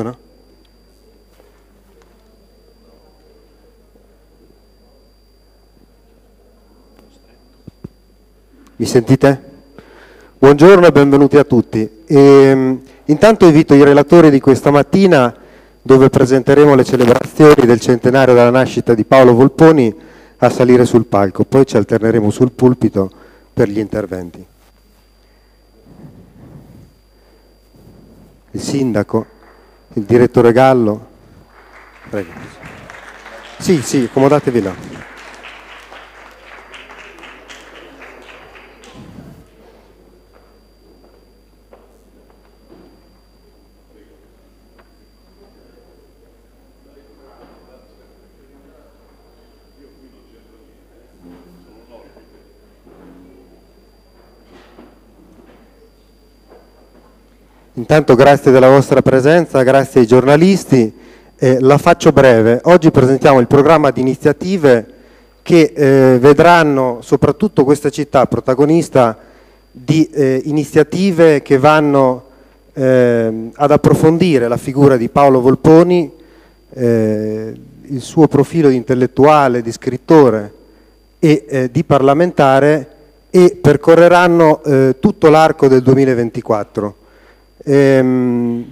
Abruzzo, Mi sentite? Buongiorno e benvenuti a tutti. E, ehm, intanto invito i relatori di questa mattina, dove presenteremo le celebrazioni del centenario della nascita di Paolo Volponi, a salire sul palco. Poi ci alterneremo sul pulpito per gli interventi. Il sindaco il direttore Gallo. Prego. Sì, sì, accomodatevi là. Intanto grazie della vostra presenza, grazie ai giornalisti. Eh, la faccio breve. Oggi presentiamo il programma di iniziative che eh, vedranno soprattutto questa città protagonista di eh, iniziative che vanno ehm, ad approfondire la figura di Paolo Volponi, eh, il suo profilo di intellettuale, di scrittore e eh, di parlamentare e percorreranno eh, tutto l'arco del 2024. Ehm,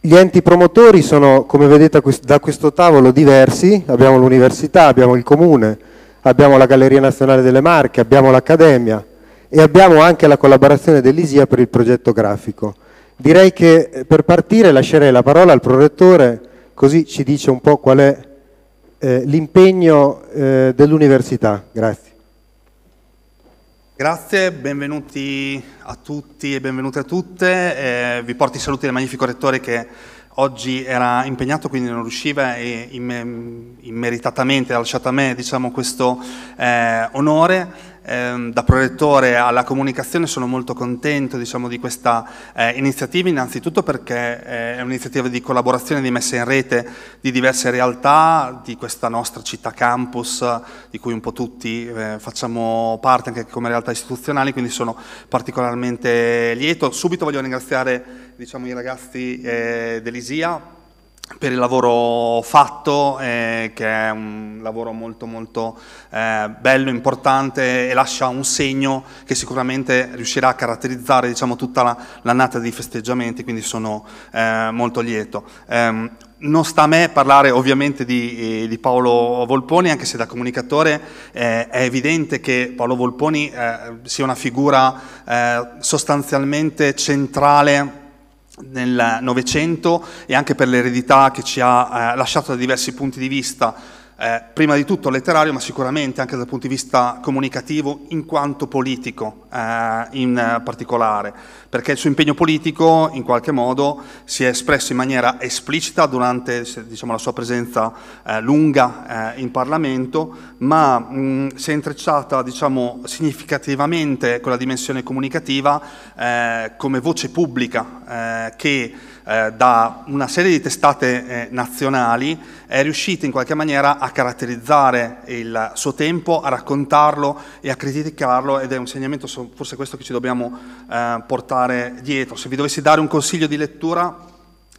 gli enti promotori sono, come vedete da questo tavolo, diversi, abbiamo l'università, abbiamo il comune, abbiamo la Galleria Nazionale delle Marche, abbiamo l'Accademia e abbiamo anche la collaborazione dell'ISIA per il progetto grafico. Direi che eh, per partire lascerei la parola al prorettore, così ci dice un po' qual è eh, l'impegno eh, dell'università. Grazie. Grazie, benvenuti a tutti e benvenute a tutte. Eh, vi porto i saluti del magnifico rettore che oggi era impegnato, quindi non riusciva e immeritatamente ha lasciato a me diciamo, questo eh, onore ehm, da prorettore alla comunicazione sono molto contento diciamo, di questa eh, iniziativa, innanzitutto perché eh, è un'iniziativa di collaborazione, di messa in rete di diverse realtà di questa nostra città campus, di cui un po' tutti eh, facciamo parte anche come realtà istituzionali, quindi sono particolarmente lieto. Subito voglio ringraziare diciamo, i ragazzi eh, dell'ISIA per il lavoro fatto, eh, che è un lavoro molto molto eh, bello, importante e lascia un segno che sicuramente riuscirà a caratterizzare diciamo, tutta la, l'annata dei festeggiamenti, quindi sono eh, molto lieto. Ehm, non sta a me parlare ovviamente di, eh, di Paolo Volponi, anche se da comunicatore eh, è evidente che Paolo Volponi eh, sia una figura sostanzialmente centrale nel Novecento e anche per l'eredità che ci ha eh, lasciato da diversi punti di vista eh, prima di tutto letterario, ma sicuramente anche dal punto di vista comunicativo, in quanto politico eh, in particolare, perché il suo impegno politico in qualche modo si è espresso in maniera esplicita durante diciamo, la sua presenza eh, lunga eh, in Parlamento, ma mh, mm, si è intrecciata diciamo, significativamente con la dimensione comunicativa eh, come voce pubblica eh, che eh, da una serie di testate eh, nazionali, è riuscita in qualche maniera a caratterizzare il suo tempo, a raccontarlo e a criticarlo ed è un segnamento forse questo che ci dobbiamo eh, portare dietro. Se vi dovessi dare un consiglio di lettura,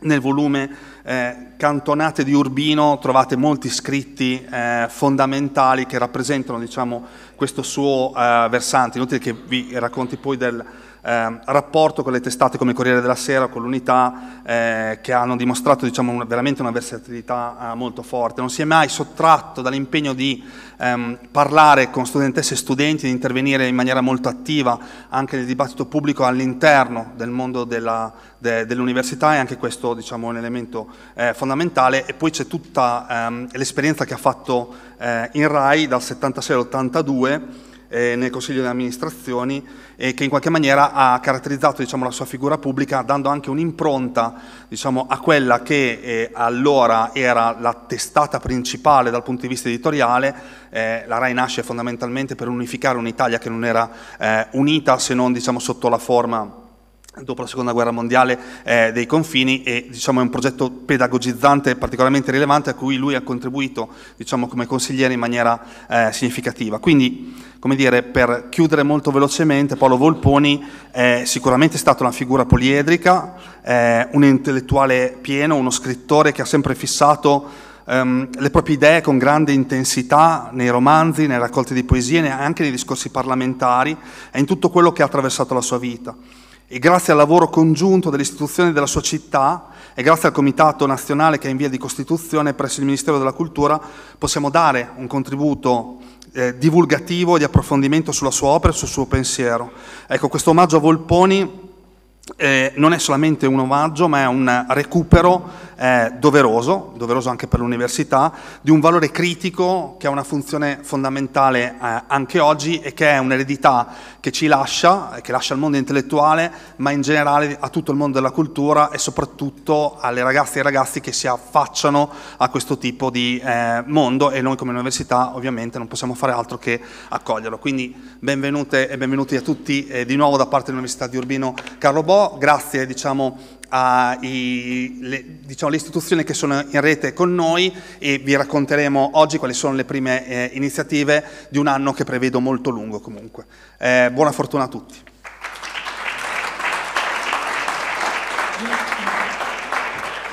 nel volume eh, Cantonate di Urbino trovate molti scritti eh, fondamentali che rappresentano diciamo, questo suo eh, versante. Inutile che vi racconti poi del, eh, rapporto con le testate come Corriere della Sera, con l'Unità, eh, che hanno dimostrato diciamo, una, veramente una versatilità eh, molto forte. Non si è mai sottratto dall'impegno di ehm, parlare con studentesse e studenti, di intervenire in maniera molto attiva anche nel dibattito pubblico all'interno del mondo della, de, dell'università e anche questo diciamo, è un elemento eh, fondamentale. E poi c'è tutta ehm, l'esperienza che ha fatto eh, in RAI dal 76 all'82 eh, nel Consiglio di amministrazioni e che in qualche maniera ha caratterizzato diciamo, la sua figura pubblica dando anche un'impronta diciamo, a quella che eh, allora era la testata principale dal punto di vista editoriale. Eh, la RAI nasce fondamentalmente per unificare un'Italia che non era eh, unita se non diciamo, sotto la forma dopo la seconda guerra mondiale eh, dei confini e diciamo, è un progetto pedagogizzante particolarmente rilevante a cui lui ha contribuito diciamo, come consigliere in maniera eh, significativa. Quindi come dire, per chiudere molto velocemente, Paolo Volponi è sicuramente stata una figura poliedrica, un intellettuale pieno, uno scrittore che ha sempre fissato um, le proprie idee con grande intensità nei romanzi, nei raccolti di poesie, anche nei discorsi parlamentari e in tutto quello che ha attraversato la sua vita. E grazie al lavoro congiunto delle istituzioni della sua città, e grazie al Comitato nazionale che è in via di costituzione presso il Ministero della Cultura possiamo dare un contributo eh, divulgativo di approfondimento sulla sua opera e sul suo pensiero. Ecco, questo omaggio a Volponi eh, non è solamente un omaggio, ma è un recupero eh, doveroso, doveroso anche per l'università, di un valore critico che ha una funzione fondamentale eh, anche oggi e che è un'eredità che ci lascia, che lascia al mondo intellettuale, ma in generale a tutto il mondo della cultura e soprattutto alle ragazze e ai ragazzi che si affacciano a questo tipo di eh, mondo e noi come università ovviamente non possiamo fare altro che accoglierlo. Quindi benvenute e benvenuti a tutti eh, di nuovo da parte dell'Università di Urbino Carlo Bo, grazie diciamo uh, le, diciamo, istituzioni che sono in rete con noi e vi racconteremo oggi quali sono le prime eh, iniziative di un anno che prevedo molto lungo comunque. Eh, buona fortuna a tutti.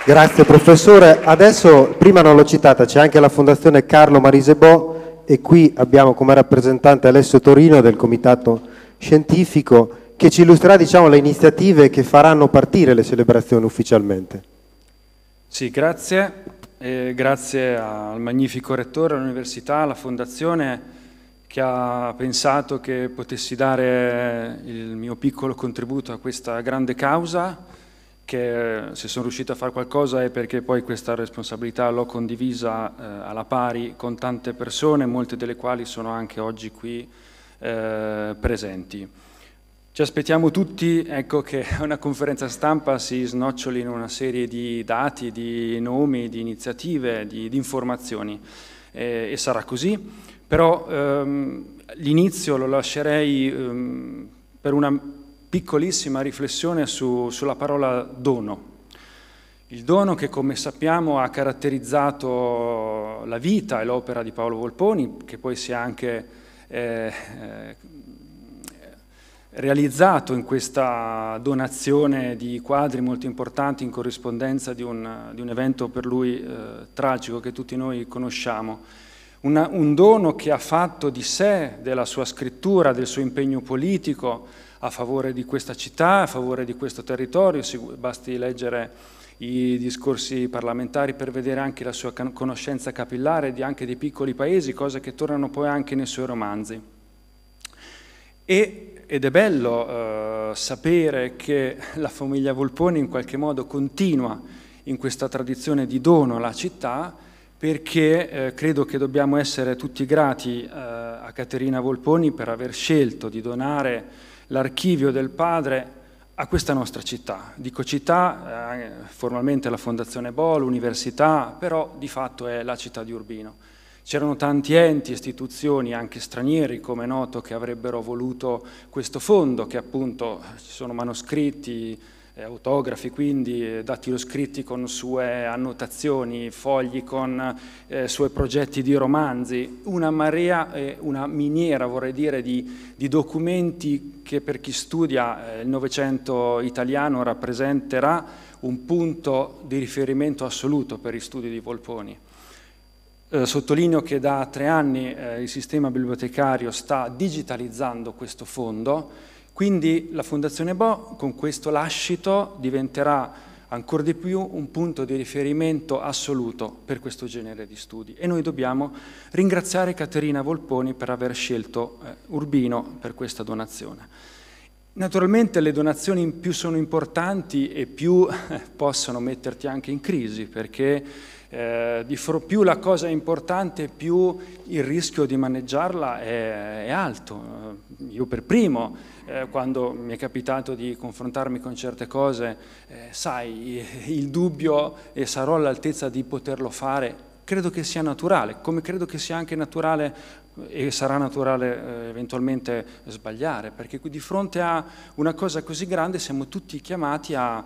Grazie professore. Adesso, prima non l'ho citata, c'è anche la Fondazione Carlo Marisebò e qui abbiamo come rappresentante Alessio Torino del Comitato Scientifico che ci illustrerà diciamo, le iniziative che faranno partire le celebrazioni ufficialmente. Sì, grazie. E grazie al magnifico rettore, all'università, alla fondazione che ha pensato che potessi dare il mio piccolo contributo a questa grande causa, che se sono riuscito a fare qualcosa è perché poi questa responsabilità l'ho condivisa eh, alla pari con tante persone, molte delle quali sono anche oggi qui eh, presenti. Ci aspettiamo tutti ecco, che una conferenza stampa si snoccioli in una serie di dati, di nomi, di iniziative, di, di informazioni eh, e sarà così, però ehm, l'inizio lo lascerei ehm, per una piccolissima riflessione su, sulla parola dono. Il dono che, come sappiamo, ha caratterizzato la vita e l'opera di Paolo Volponi, che poi si è anche eh, eh realizzato in questa donazione di quadri molto importanti in corrispondenza di un, di un evento per lui eh, tragico che tutti noi conosciamo. Una, un dono che ha fatto di sé, della sua scrittura, del suo impegno politico a favore di questa città, a favore di questo territorio, basti leggere i discorsi parlamentari per vedere anche la sua conoscenza capillare di anche dei piccoli paesi, cose che tornano poi anche nei suoi romanzi. E ed è bello eh, sapere che la famiglia Volpone in qualche modo continua in questa tradizione di dono alla città perché eh, credo che dobbiamo essere tutti grati eh, a Caterina Volponi per aver scelto di donare l'archivio del padre a questa nostra città. Dico città, eh, formalmente la Fondazione Bo, l'università, però di fatto è la città di Urbino. C'erano tanti enti, istituzioni anche stranieri, come è noto, che avrebbero voluto questo fondo, che appunto eh, ci sono manoscritti, eh, autografi quindi, eh, dati scritti con sue annotazioni, fogli con eh, suoi progetti di romanzi, una marea, eh, una miniera vorrei dire di, di documenti che per chi studia eh, il Novecento italiano rappresenterà un punto di riferimento assoluto per gli studi di Volponi. Eh, sottolineo che da tre anni eh, il sistema bibliotecario sta digitalizzando questo fondo, quindi la Fondazione Bo con questo lascito diventerà ancora di più un punto di riferimento assoluto per questo genere di studi e noi dobbiamo ringraziare Caterina Volponi per aver scelto eh, Urbino per questa donazione. Naturalmente le donazioni più sono importanti e più eh, possono metterti anche in crisi perché eh, di più la cosa è importante, più il rischio di maneggiarla è, è alto. Eh, io per primo, eh, quando mi è capitato di confrontarmi con certe cose, eh, sai, il dubbio e sarò all'altezza di poterlo fare, credo che sia naturale, come credo che sia anche naturale e sarà naturale eh, eventualmente sbagliare, perché di fronte a una cosa così grande siamo tutti chiamati a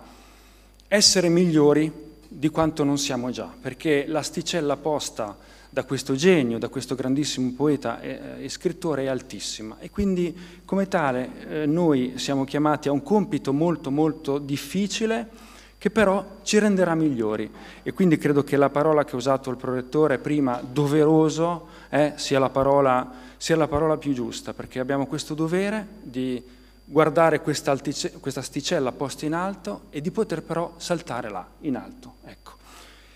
essere migliori di quanto non siamo già, perché l'asticella posta da questo genio, da questo grandissimo poeta e, e eh, scrittore è altissima e quindi come tale eh, noi siamo chiamati a un compito molto molto difficile che però ci renderà migliori e quindi credo che la parola che ha usato il prorettore prima, doveroso, eh, sia, la parola, sia la parola più giusta perché abbiamo questo dovere di guardare questa, asticella posta in alto e di poter però saltare là, in alto. Ecco.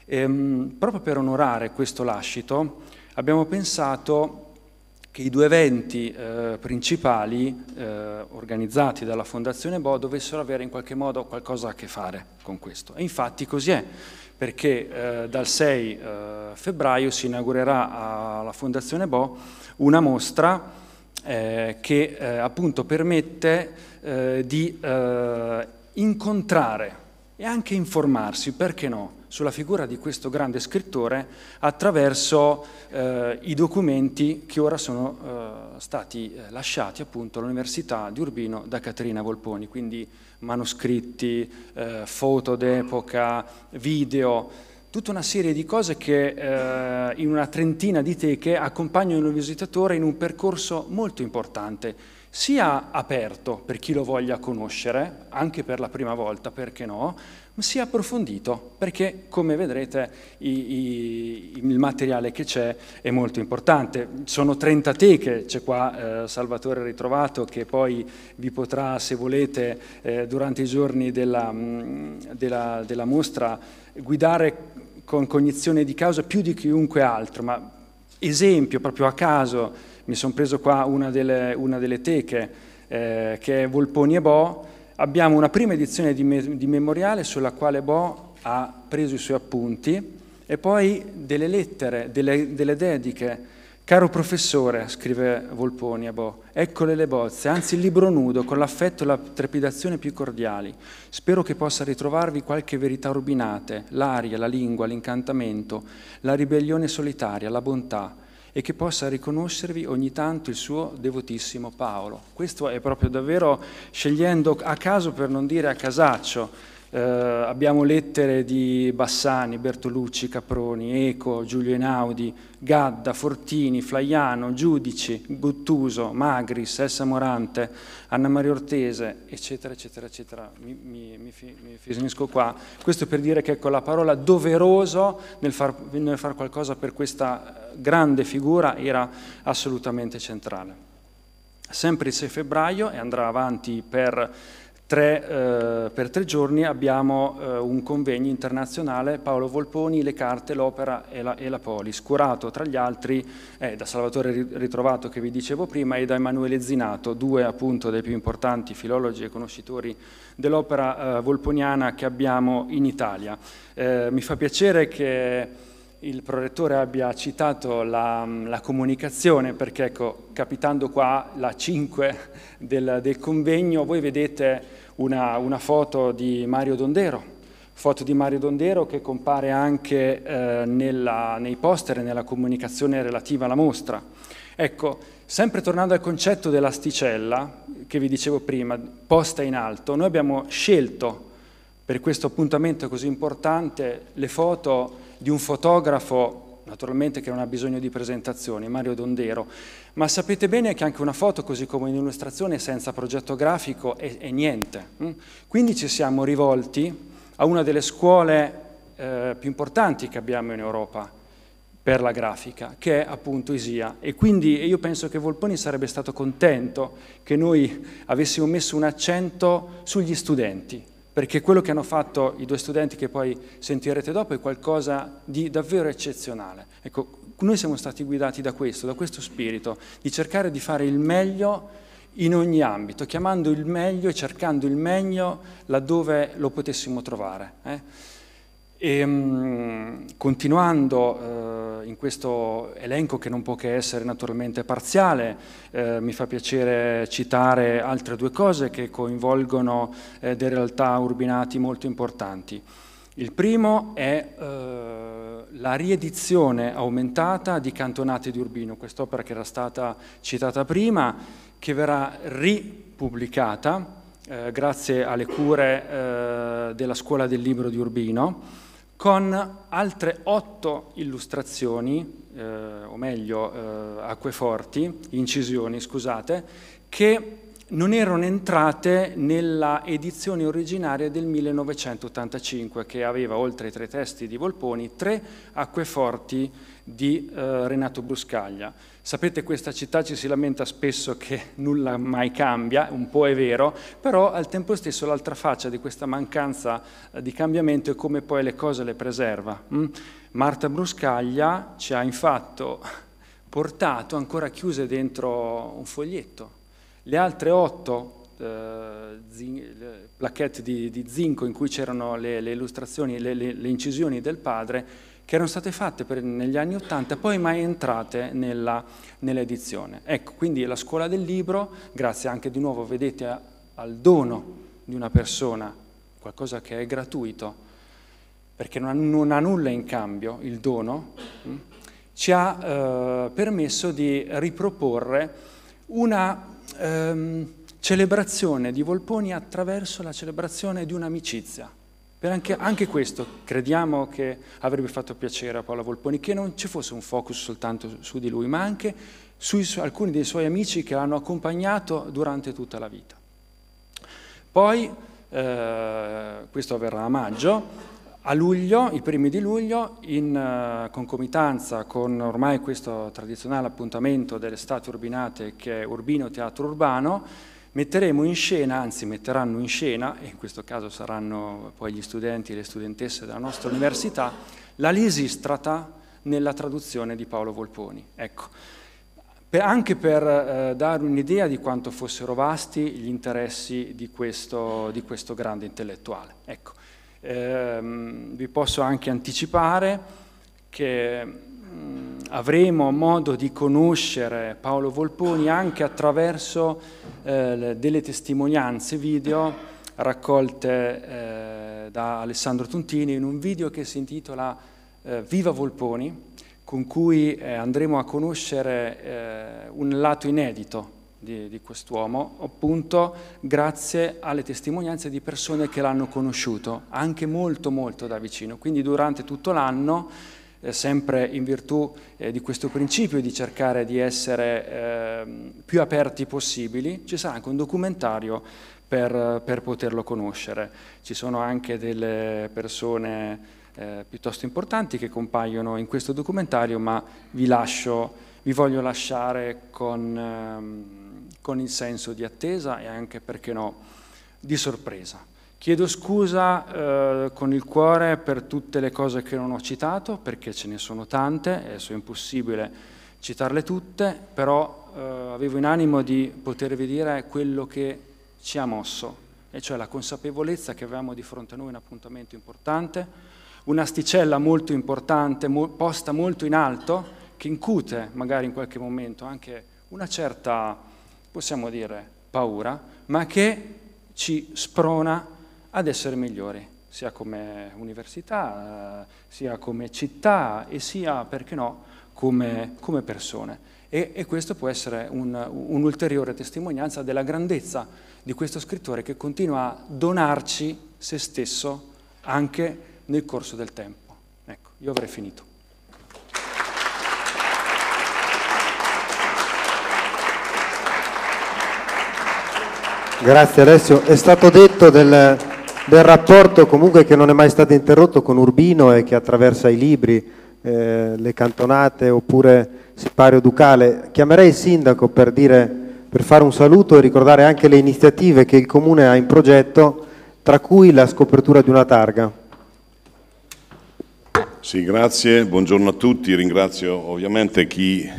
Ehm, proprio per onorare questo lascito abbiamo pensato che i due eventi eh, principali eh, organizzati dalla Fondazione Bo dovessero avere in qualche modo qualcosa a che fare con questo. E infatti così è, perché eh, dal 6 eh, febbraio si inaugurerà alla Fondazione Bo una mostra eh, che eh, appunto permette eh, di eh, incontrare e anche informarsi, perché no, sulla figura di questo grande scrittore attraverso eh, i documenti che ora sono eh, stati eh, lasciati appunto all'Università di Urbino da Caterina Volponi, quindi manoscritti, eh, foto d'epoca, video, tutta una serie di cose che eh, in una trentina di teche accompagnano il visitatore in un percorso molto importante sia aperto per chi lo voglia conoscere, anche per la prima volta, perché no, ma sia approfondito, perché come vedrete i, i, il materiale che c'è è molto importante. Sono 30 teche, c'è qua eh, Salvatore Ritrovato che poi vi potrà, se volete, eh, durante i giorni della, mm, della, della mostra guidare con cognizione di causa più di chiunque altro, ma esempio proprio a caso mi sono preso qua una delle, una delle teche eh, che è Volponi e Bo, abbiamo una prima edizione di, me, di memoriale sulla quale Bo ha preso i suoi appunti e poi delle lettere, delle, delle dediche. Caro professore, scrive Volponi a Bo, eccole le bozze, anzi il libro nudo, con l'affetto e la trepidazione più cordiali. Spero che possa ritrovarvi qualche verità rubinate, l'aria, la lingua, l'incantamento, la ribellione solitaria, la bontà, e che possa riconoscervi ogni tanto il suo devotissimo Paolo. Questo è proprio davvero scegliendo a caso per non dire a casaccio eh, abbiamo lettere di Bassani, Bertolucci, Caproni, Eco, Giulio Einaudi, Gadda, Fortini, Flaiano, Giudici, Guttuso, Magris, Elsa Morante, Anna Maria Ortese, eccetera, eccetera, eccetera. Mi, mi, mi, mi finisco qua. Questo per dire che ecco, la parola doveroso nel far, nel far qualcosa per questa eh, grande figura era assolutamente centrale. Sempre il 6 febbraio e andrà avanti per Tre, eh, per tre giorni abbiamo eh, un convegno internazionale Paolo Volponi, le carte, l'opera e la, e la polis, curato tra gli altri eh, da Salvatore Ritrovato che vi dicevo prima e da Emanuele Zinato, due appunto dei più importanti filologi e conoscitori dell'opera eh, volponiana che abbiamo in Italia. Eh, mi fa piacere che il prorettore abbia citato la, la comunicazione, perché ecco, capitando qua la 5 del, del convegno, voi vedete una, una, foto di Mario Dondero, foto di Mario Dondero che compare anche eh, nella, nei poster e nella comunicazione relativa alla mostra. Ecco, sempre tornando al concetto dell'asticella, che vi dicevo prima, posta in alto, noi abbiamo scelto per questo appuntamento così importante le foto di un fotografo, naturalmente che non ha bisogno di presentazioni, Mario Dondero, ma sapete bene che anche una foto, così come un'illustrazione senza progetto grafico, è, è, niente. Mm? Quindi ci siamo rivolti a una delle scuole eh, più importanti che abbiamo in Europa, per la grafica, che è appunto Isia. E quindi io penso che Volponi sarebbe stato contento che noi avessimo messo un accento sugli studenti, perché quello che hanno fatto i due studenti che poi sentirete dopo è qualcosa di davvero eccezionale. Ecco, noi siamo stati guidati da questo, da questo spirito, di cercare di fare il meglio in ogni ambito, chiamando il meglio e cercando il meglio laddove lo potessimo trovare. Eh? E, ehm, continuando eh, in questo elenco che non può che essere naturalmente parziale, eh, mi fa piacere citare altre due cose che coinvolgono eh, delle realtà urbinati molto importanti. Il primo è eh, la riedizione aumentata di Cantonate di Urbino, quest'opera che era stata citata prima, che verrà ripubblicata eh, grazie alle cure eh, della Scuola del Libro di Urbino con altre otto illustrazioni, eh, o meglio eh, acqueforti, incisioni, scusate, che non erano entrate nella edizione originaria del 1985 che aveva oltre ai tre testi di Volponi tre acqueforti di eh, Renato Bruscaglia. Sapete, questa città ci si lamenta spesso che nulla mai cambia, un po' è vero, però al tempo stesso l'altra faccia di questa mancanza eh, di cambiamento è come poi le cose le preserva. Mm? Marta Bruscaglia ci ha infatti portato ancora chiuse dentro un foglietto. Le altre otto Uh, zin, placchette di, di, zinco in cui c'erano le, le illustrazioni, le, le, le, incisioni del padre, che erano state fatte per, negli anni Ottanta, e poi mai entrate nell'edizione. Nell ecco, quindi la scuola del libro, grazie anche di nuovo, vedete, a, al dono di una persona, qualcosa che è gratuito, perché non ha, non ha nulla in cambio il dono, mh, mm, ci ha eh, permesso di riproporre una ehm, celebrazione di Volponi attraverso la celebrazione di un'amicizia. Anche, anche, questo crediamo che avrebbe fatto piacere a Paolo Volponi, che non ci fosse un focus soltanto su di lui, ma anche su alcuni dei suoi amici che l'hanno accompagnato durante tutta la vita. Poi, eh, questo avverrà a maggio, a luglio, i primi di luglio, in eh, concomitanza con ormai questo tradizionale appuntamento delle state urbinate che è Urbino Teatro Urbano, Metteremo in scena, anzi metteranno in scena, e in questo caso saranno poi gli studenti e le studentesse della nostra università, la Lisistrata nella traduzione di Paolo Volponi. Ecco, per, anche per eh, dare un'idea di quanto fossero vasti gli interessi di questo, di questo grande intellettuale. Ecco, ehm, vi posso anche anticipare che Mm, avremo modo di conoscere Paolo Volponi anche attraverso eh, delle testimonianze video raccolte eh, da Alessandro Tontini in un video che si intitola eh, Viva Volponi, con cui eh, andremo a conoscere eh, un lato inedito di, di quest'uomo, appunto grazie alle testimonianze di persone che l'hanno conosciuto, anche molto molto da vicino. Quindi durante tutto l'anno eh, sempre in virtù eh, di questo principio di cercare di essere ehm, più aperti possibili, ci sarà anche un documentario per, per poterlo conoscere. Ci sono anche delle persone eh, piuttosto importanti che compaiono in questo documentario, ma vi lascio, vi voglio lasciare con, ehm, con il senso di attesa e anche, perché no, di sorpresa. Chiedo scusa eh, con il cuore per tutte le cose che non ho citato, perché ce ne sono tante, adesso è impossibile citarle tutte, però eh, avevo in animo di potervi dire quello che ci ha mosso, e cioè la consapevolezza che avevamo di fronte a noi un appuntamento importante, un'asticella molto importante, mo posta molto in alto, che incute magari in qualche momento anche una certa, possiamo dire, paura, ma che ci sprona a ad essere migliori, sia come università, sia come città e sia, perché no, come, come persone. E, e, questo può essere un'ulteriore un testimonianza della grandezza di questo scrittore che continua a donarci se stesso anche nel corso del tempo. Ecco, io avrei finito. Grazie Alessio. È stato detto del, del rapporto comunque che non è mai stato interrotto con Urbino e che attraversa i libri, eh, le cantonate oppure Sipario Ducale. Chiamerei il sindaco per, dire, per fare un saluto e ricordare anche le iniziative che il comune ha in progetto, tra cui la scopertura di una targa. Sì, grazie, buongiorno a tutti, ringrazio ovviamente chi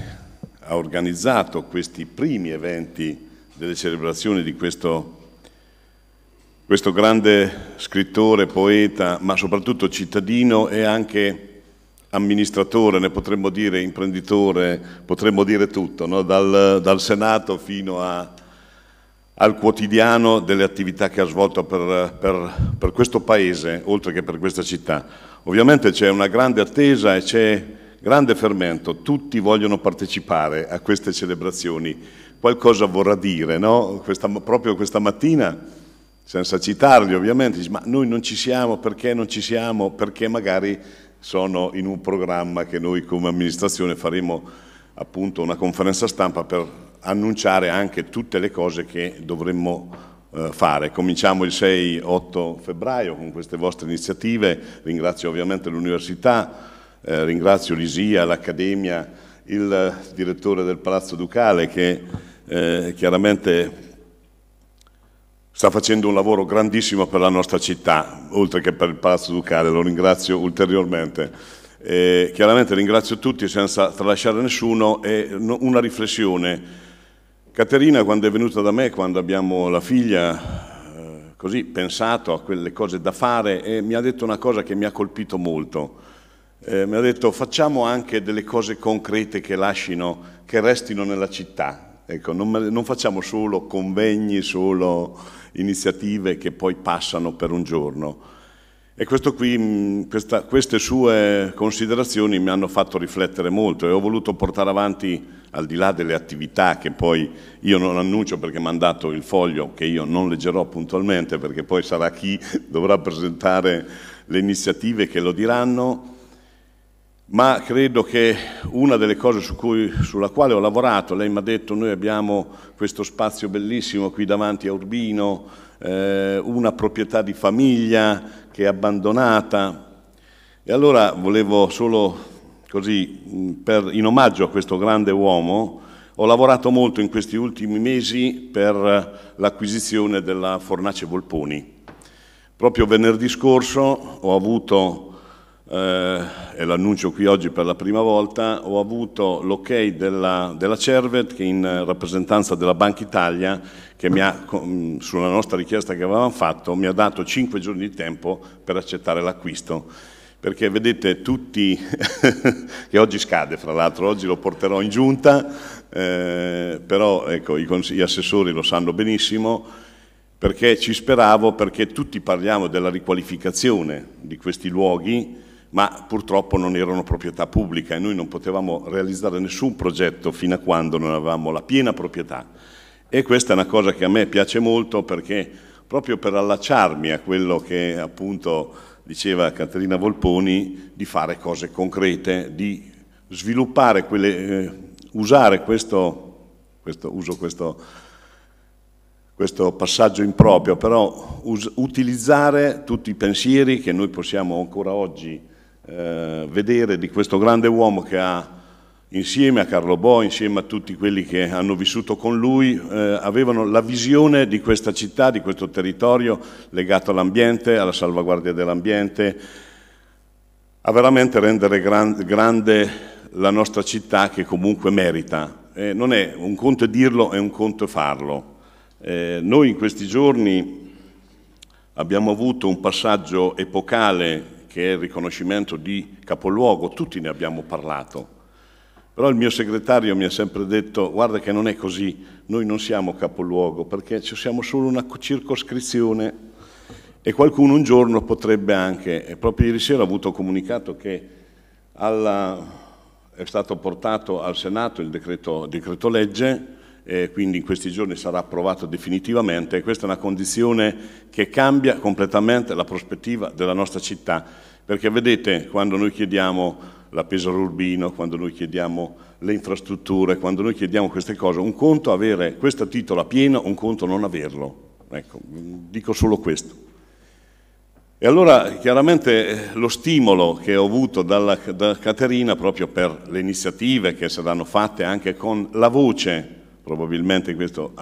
ha organizzato questi primi eventi delle celebrazioni di questo questo grande scrittore, poeta, ma soprattutto cittadino e anche amministratore, ne potremmo dire imprenditore, potremmo dire tutto, no? dal, dal, Senato fino a, al quotidiano delle attività che ha svolto per, per, per questo Paese, oltre che per questa città. Ovviamente c'è una grande attesa e c'è grande fermento, tutti vogliono partecipare a queste celebrazioni, qualcosa vorrà dire, no? questa, proprio questa mattina senza citarli ovviamente, dice, ma noi non ci siamo perché non ci siamo, perché magari sono in un programma che noi come amministrazione faremo appunto una conferenza stampa per annunciare anche tutte le cose che dovremmo eh, fare. Cominciamo il 6-8 febbraio con queste vostre iniziative, ringrazio ovviamente l'Università, eh, ringrazio l'ISIA, l'Accademia, il direttore del Palazzo Ducale che eh, chiaramente sta facendo un lavoro grandissimo per la nostra città, oltre che per il Palazzo Ducale, lo ringrazio ulteriormente. E chiaramente ringrazio tutti senza tralasciare nessuno e una riflessione. Caterina quando è venuta da me, quando abbiamo la figlia, eh, così pensato a quelle cose da fare e mi ha detto una cosa che mi ha colpito molto. Eh, mi ha detto facciamo anche delle cose concrete che lasciano, che restino nella città. Ecco, non, non facciamo solo convegni, solo iniziative che poi passano per un giorno. E qui, mm, questa, queste sue considerazioni mi hanno fatto riflettere molto e ho voluto portare avanti, al di là delle attività che poi io non annuncio perché mi ha mandato il foglio, che io non leggerò puntualmente perché poi sarà chi dovrà presentare le iniziative che lo diranno, ma credo che una delle cose su cui, sulla quale ho lavorato, lei mi ha detto noi abbiamo questo spazio bellissimo qui davanti a Urbino, eh, una proprietà di famiglia che è abbandonata e allora volevo solo così, mm, per, in omaggio a questo grande uomo, ho lavorato molto in questi ultimi mesi per l'acquisizione della Fornace Volponi. Proprio venerdì scorso ho avuto eh, e l'annuncio qui oggi per la prima volta, ho avuto l'ok della, della, Cervet che in rappresentanza della Banca Italia, che ha, mm, sulla nostra richiesta che avevamo fatto, mi ha dato 5 giorni di tempo per accettare l'acquisto perché vedete tutti, che oggi scade fra l'altro, oggi lo porterò in giunta, eh, però ecco, i, gli assessori lo sanno benissimo, perché ci speravo, perché tutti parliamo della riqualificazione di questi luoghi, ma purtroppo non erano proprietà pubblica e noi non potevamo realizzare nessun progetto fino a quando non avevamo la piena proprietà. E questa è una cosa che a me piace molto perché proprio per allacciarmi a quello che appunto diceva Caterina Volponi, di fare cose concrete, di sviluppare quelle, eh, usare questo, questo, uso questo, questo passaggio improprio, però us, utilizzare tutti i pensieri che noi possiamo ancora oggi eh, vedere di questo grande uomo che ha insieme a Carlo Bo, insieme a tutti quelli che hanno vissuto con lui, eh, avevano la visione di questa città, di questo territorio legato all'ambiente, alla salvaguardia dell'ambiente, a veramente rendere gran, grande la nostra città che comunque merita. Eh, non è un conto dirlo, è un conto farlo. Eh, noi in questi giorni abbiamo avuto un passaggio epocale che è il riconoscimento di capoluogo, tutti ne abbiamo parlato. Però il mio segretario mi ha sempre detto guarda che non è così, noi non siamo capoluogo perché siamo solo una circoscrizione e qualcuno un giorno potrebbe anche, proprio ieri sera ho avuto comunicato che alla, è stato portato al Senato il decreto, decreto legge, e quindi in questi giorni sarà approvato definitivamente e questa è una condizione che cambia completamente la prospettiva della nostra città perché vedete, quando noi chiediamo la Pesaro Urbino, quando noi chiediamo le infrastrutture, quando noi chiediamo queste cose, un conto avere questo titolo a pieno, un conto non averlo. Ecco, dico solo questo. E allora chiaramente lo stimolo che ho avuto dalla, da Caterina proprio per le iniziative che saranno fatte anche con la voce, probabilmente questo,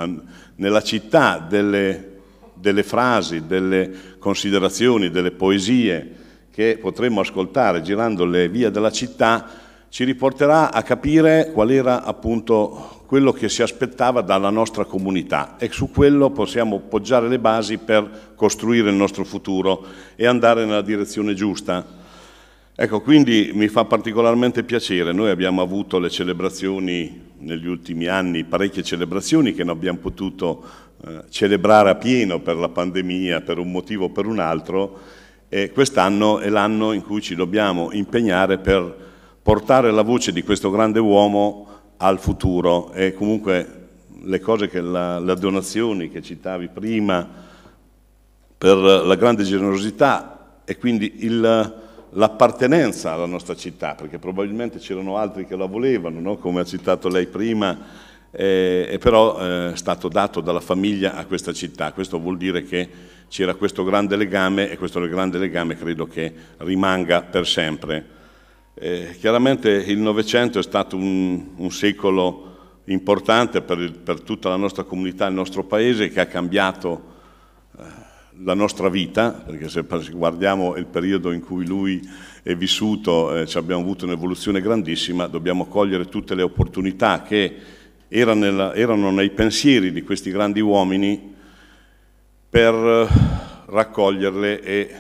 nella città delle, delle frasi, delle considerazioni, delle poesie, che potremmo ascoltare girando le vie della città, ci riporterà a capire qual era appunto quello che si aspettava dalla nostra comunità e su quello possiamo poggiare le basi per costruire il nostro futuro e andare nella direzione giusta. Ecco, quindi mi fa particolarmente piacere, noi abbiamo avuto le celebrazioni negli ultimi anni, parecchie celebrazioni che non abbiamo potuto eh, celebrare a pieno per la pandemia, per un motivo o per un altro, e quest'anno è l'anno in cui ci dobbiamo impegnare per portare la voce di questo grande uomo al futuro e comunque le cose che la, le donazioni che citavi prima per la grande generosità e quindi il, l'appartenenza alla nostra città, perché probabilmente c'erano altri che la volevano, no? come ha citato lei prima, eh, però eh, è eh, stato dato dalla famiglia a questa città, questo vuol dire che c'era questo grande legame e questo grande legame credo che rimanga per sempre. Eh, chiaramente il Novecento è stato un, un secolo importante per, il, per, tutta la nostra comunità, il nostro paese, che ha cambiato eh, la nostra vita, perché se guardiamo il periodo in cui lui è vissuto, eh, abbiamo avuto un'evoluzione grandissima, dobbiamo cogliere tutte le opportunità che era nella, erano nei pensieri di questi grandi uomini per eh, raccoglierle e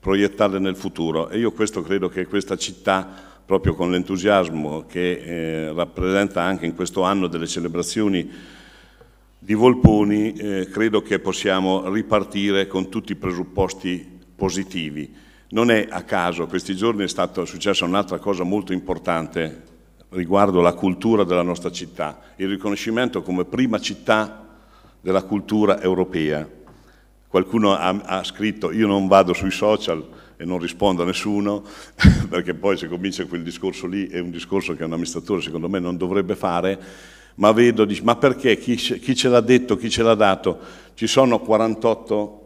proiettarle nel futuro. E io questo credo che questa città proprio con l'entusiasmo che eh, rappresenta anche in questo anno delle celebrazioni di Volponi, eh, credo che possiamo ripartire con tutti i presupposti positivi. Non è a caso, questi giorni è stata successa un'altra cosa molto importante riguardo la cultura della nostra città, il riconoscimento come prima città della cultura europea. Qualcuno ha, ha scritto io non vado sui social e non rispondo a nessuno, perché poi se comincia quel discorso lì è un discorso che un amministratore secondo me non dovrebbe fare, ma vedo, dice, ma perché chi, chi ce l'ha detto, chi ce l'ha dato? Ci sono 48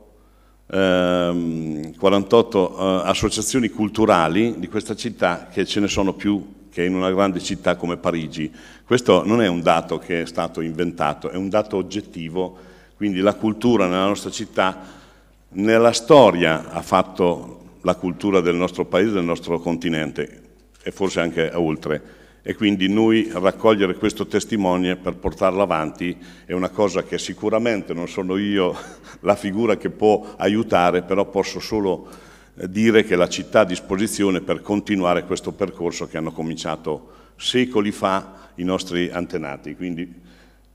48 ehm, eh, associazioni culturali di questa città che ce ne sono più che in una grande città come Parigi. Questo non è un dato che è stato inventato, è un dato oggettivo, quindi la cultura nella nostra città, nella storia ha fatto la cultura del nostro paese, del nostro continente e forse anche oltre. E quindi noi raccogliere questo testimone per portarlo avanti è una cosa che sicuramente non sono io la figura che può aiutare, però posso solo dire che la città ha disposizione per continuare questo percorso che hanno cominciato secoli fa i nostri antenati. Quindi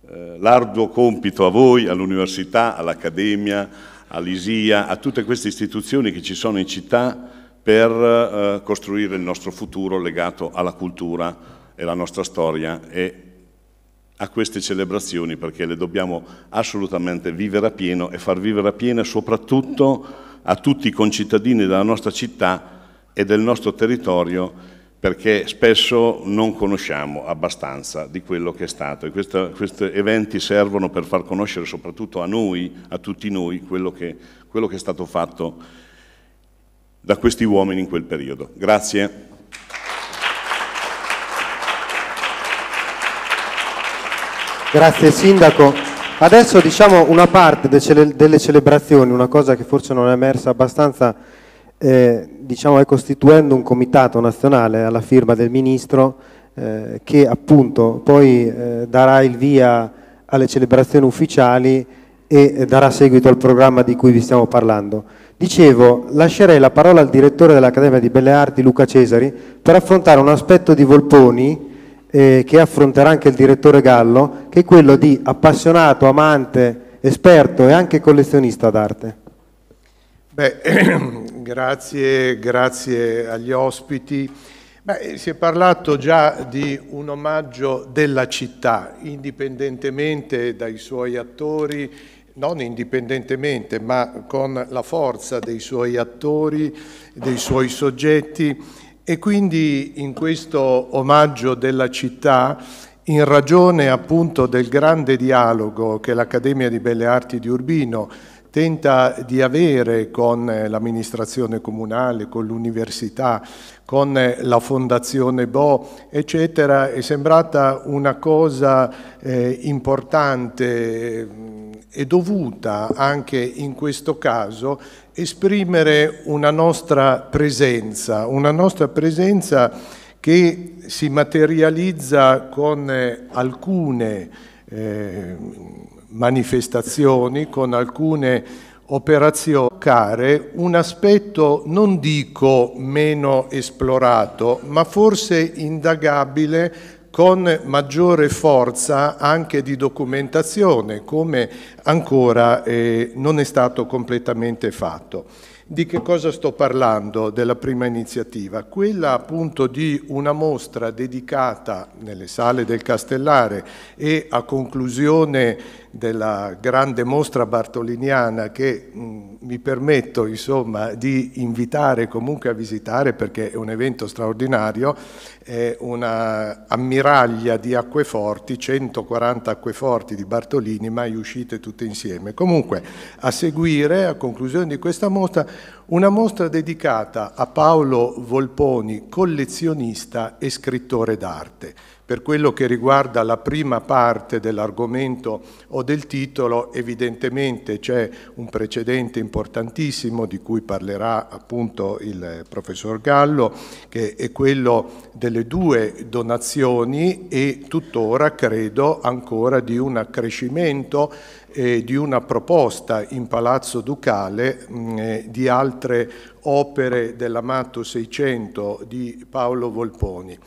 eh, l'arduo compito a voi, all'università, all'accademia, all'ISIA, a tutte queste istituzioni che ci sono in città per eh, costruire il nostro futuro legato alla cultura e alla nostra storia e a queste celebrazioni perché le dobbiamo assolutamente vivere a pieno e far vivere a pieno soprattutto a tutti i concittadini della nostra città e del nostro territorio perché spesso non conosciamo abbastanza di quello che è stato e questa, questi eventi servono per far conoscere soprattutto a noi, a tutti noi, quello che, quello che è stato fatto da questi uomini in quel periodo. Grazie. Grazie Sindaco. Adesso diciamo una parte de cele delle celebrazioni, una cosa che forse non è emersa abbastanza, eh, diciamo è costituendo un comitato nazionale alla firma del Ministro eh, che appunto poi eh, darà il via alle celebrazioni ufficiali e darà seguito al programma di cui vi stiamo parlando. Dicevo, lascerei la parola al direttore dell'Accademia di Belle Arti, Luca Cesari, per affrontare un aspetto di Volponi eh, che affronterà anche il direttore Gallo, che è quello di appassionato, amante, esperto e anche collezionista d'arte. Beh, grazie, grazie agli ospiti. Beh, si è parlato già di un omaggio della città, indipendentemente dai suoi attori, non indipendentemente, ma con la forza dei suoi attori, dei suoi soggetti e quindi in questo omaggio della città, in ragione appunto del grande dialogo che l'Accademia di Belle Arti di Urbino tenta di avere con eh, l'amministrazione comunale, con l'università, con eh, la fondazione Bo, eccetera, è sembrata una cosa eh, importante mm, e dovuta anche in questo caso esprimere una nostra presenza, una nostra presenza che si materializza con eh, alcune eh, manifestazioni, con alcune operazioni, care un aspetto non dico meno esplorato, ma forse indagabile con maggiore forza anche di documentazione, come ancora eh, non è stato completamente fatto. Di che cosa sto parlando della prima iniziativa? Quella appunto di una mostra dedicata nelle sale del Castellare e a conclusione della grande mostra bartoliniana che mh, mi permetto insomma, di invitare comunque a visitare perché è un evento straordinario, è una ammiraglia di acqueforti, 140 acqueforti di Bartolini mai uscite tutte insieme. Comunque a seguire, a conclusione di questa mostra, una mostra dedicata a Paolo Volponi, collezionista e scrittore d'arte. Per quello che riguarda la prima parte dell'argomento o del titolo, evidentemente c'è un precedente importantissimo di cui parlerà appunto il professor Gallo, che è quello delle due donazioni e tuttora credo ancora di un accrescimento eh, di una proposta in Palazzo Ducale mh, mm, eh, di altre opere dell'amato Seicento di Paolo Volponi.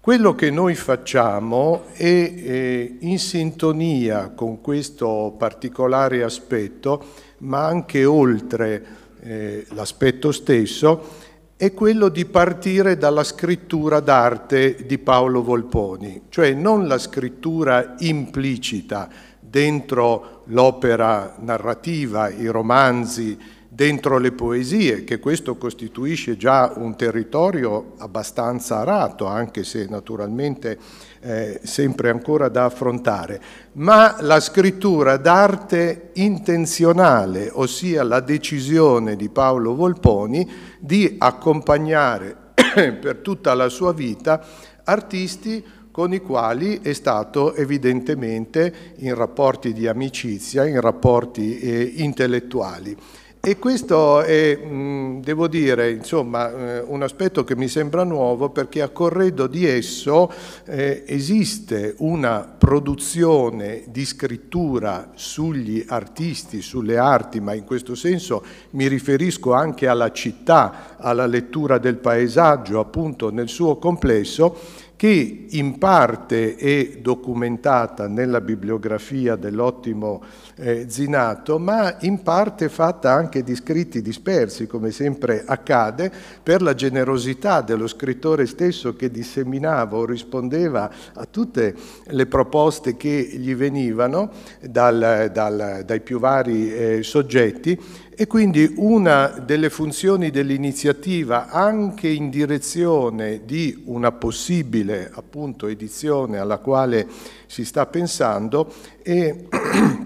Quello che noi facciamo è eh, in sintonia con questo particolare aspetto, ma anche oltre eh, l'aspetto stesso, è quello di partire dalla scrittura d'arte di Paolo Volponi, cioè non la scrittura implicita, dentro l'opera narrativa, i romanzi, dentro le poesie, che questo costituisce già un territorio abbastanza arato, anche se naturalmente eh, sempre ancora da affrontare, ma la scrittura d'arte intenzionale, ossia la decisione di Paolo Volponi di accompagnare per tutta la sua vita artisti con i quali è stato evidentemente in rapporti di amicizia, in rapporti eh, intellettuali. E questo è, mh, mm, devo dire, insomma, eh, un aspetto che mi sembra nuovo perché a corredo di esso eh, esiste una produzione di scrittura sugli artisti, sulle arti, ma in questo senso mi riferisco anche alla città, alla lettura del paesaggio, appunto, nel suo complesso, che in parte è documentata nella bibliografia dell'ottimo eh, Zinato, ma in parte fatta anche di scritti dispersi, come sempre accade, per la generosità dello scrittore stesso che disseminava o rispondeva a tutte le proposte che gli venivano dal, dal, dai più vari eh, soggetti e quindi una delle funzioni dell'iniziativa anche in direzione di una possibile appunto, edizione alla quale si sta pensando è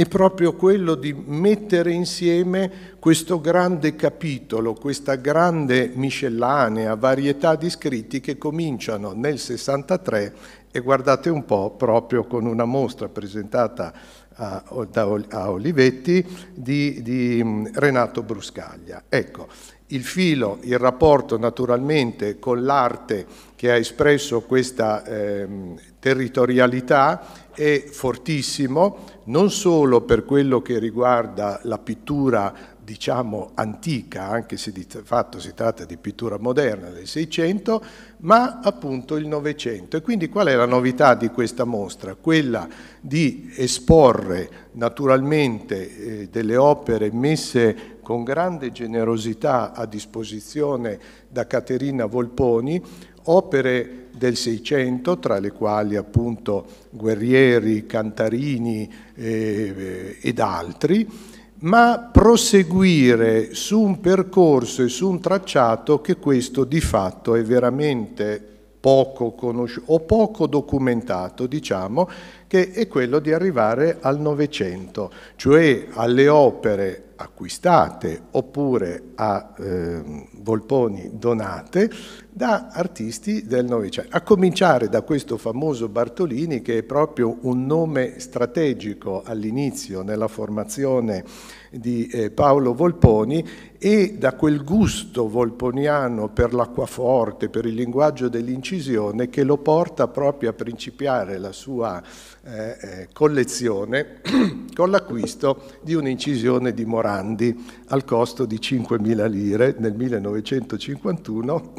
è proprio quello di mettere insieme questo grande capitolo, questa grande miscellanea, varietà di scritti che cominciano nel 63 e guardate un po' proprio con una mostra presentata a, a Olivetti di, di mm, Renato Bruscaglia. Ecco, il filo, il rapporto naturalmente con l'arte che ha espresso questa eh, territorialità è fortissimo non solo per quello che riguarda la pittura diciamo antica, anche se di fatto si tratta di pittura moderna del Seicento, ma appunto il Novecento. E quindi qual è la novità di questa mostra? Quella di esporre naturalmente eh, delle opere messe con grande generosità a disposizione da Caterina Volponi, opere del Seicento, tra le quali appunto Guerrieri, Cantarini eh, eh, ed altri, ma proseguire su un percorso e su un tracciato che questo di fatto è veramente poco conosciuto o poco documentato, diciamo, che è quello di arrivare al Novecento, cioè alle opere acquistate oppure a eh, Volponi donate da artisti del Novecento, a cominciare da questo famoso Bartolini che è proprio un nome strategico all'inizio nella formazione di eh, Paolo Volponi e da quel gusto volponiano per l'acquaforte, per il linguaggio dell'incisione che lo porta proprio a principiare la sua eh, eh collezione con l'acquisto di un'incisione di Morandi al costo di 5 5.000 4.000 lire nel 1951,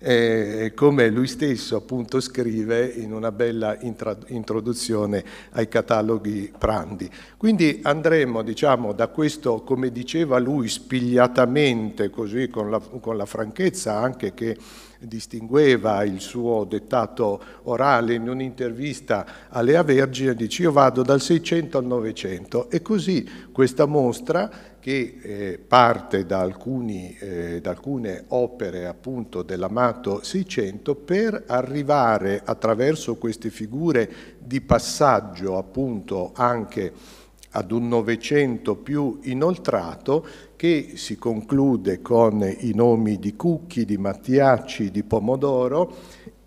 eh, come lui stesso appunto scrive in una bella introduzione ai cataloghi Prandi. Quindi andremo diciamo, da questo, come diceva lui, spigliatamente, così con la, con la franchezza anche che distingueva il suo dettato orale in un'intervista a Lea Vergine, dice io vado dal 600 al 900 e così questa mostra che eh, parte da, alcuni, eh, da, alcune opere appunto dell'amato 600 per arrivare attraverso queste figure di passaggio appunto anche ad un Novecento più inoltrato che si conclude con i nomi di Cucchi, di Mattiacci, di Pomodoro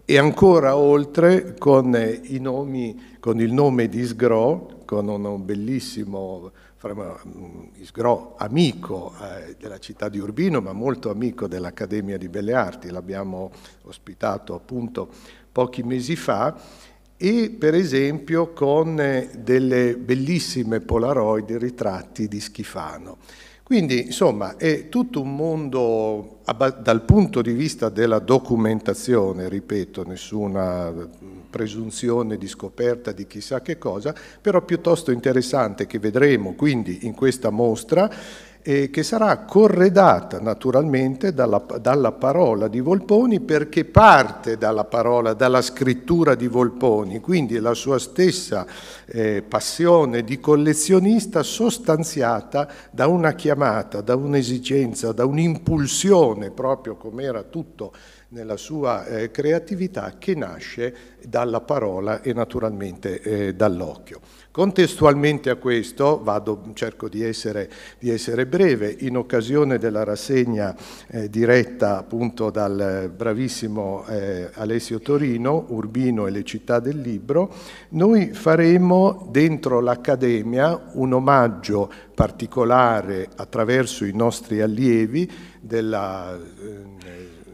e ancora oltre con, nomi, con il nome di Sgro, con un bellissimo mm, Isgro, amico eh, della città di Urbino, ma molto amico dell'Accademia di Belle Arti, l'abbiamo ospitato appunto pochi mesi fa, e per esempio con delle bellissime Polaroid ritratti di Schifano. Quindi, insomma, è tutto un mondo dal punto di vista della documentazione, ripeto, nessuna presunzione di scoperta di chissà che cosa, però piuttosto interessante che vedremo quindi in questa mostra eh, che sarà corredata naturalmente dalla, dalla, parola di Volponi perché parte dalla parola, dalla scrittura di Volponi, quindi la sua stessa eh, passione di collezionista sostanziata da una chiamata, da un'esigenza, da un'impulsione, proprio come era tutto nella sua eh, creatività che nasce dalla parola e naturalmente eh, dall'occhio. Contestualmente a questo, vado, cerco di essere, di essere breve in occasione della rassegna eh, diretta appunto dal bravissimo eh, Alessio Torino, Urbino e le città del libro, noi faremo dentro l'Accademia un omaggio particolare attraverso i nostri allievi della... Eh,